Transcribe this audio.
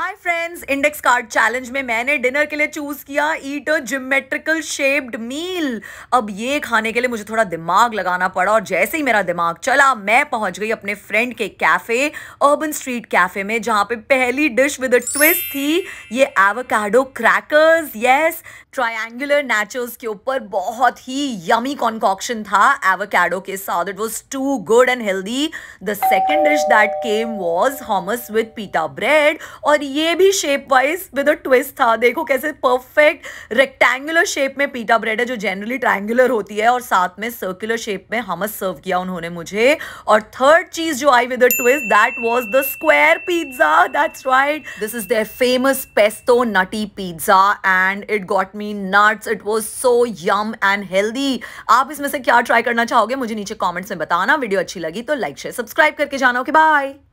हाय friends index card challenge में मैंने dinner के लिए चूज़ किया ईट अ जिमेट्रिकल शेप्ड मील अब ये खाने के लिए मुझे थोड़ा दिमाग लगाना पड़ा और जैसे ही मेरा दिमाग चला मैं पहुंच गई अपने फ्रेंड के कैफ़े अर्बन स्ट्रीट कैफ़े में जहां पे पहली डिश विद अ ट्विस्ट थी ये avocado crackers yes triangular nachos के ऊपर बहुत ही यमी कॉन्कॉक्शन था एवोकाडो के साथ it was too good and healthy the second dish that came was hummus with pita bread और ये भी shape wise with a twist था देखो कैसे परफेक्ट रेक्टेंगुलर शेप में पीटा ब्रेड है जो जनरली ट्राइंगुलर होती है और साथ में सर्कुलर शेप में हमस सर्व किया उन्होंने मुझे और थर्ड चीज जो आई with a twist that was the square pizza that's right this is their famous pesto nutty pizza and it got me nuts it was so yum and healthy आप इसमें से क्या ट्राई करना चाहोगे मुझे नीचे कॉमेंट्स में बताना वीडियो अच्छी लगी तो लाइक शेयर सब्सक्राइब करके जाना ओके okay, बाय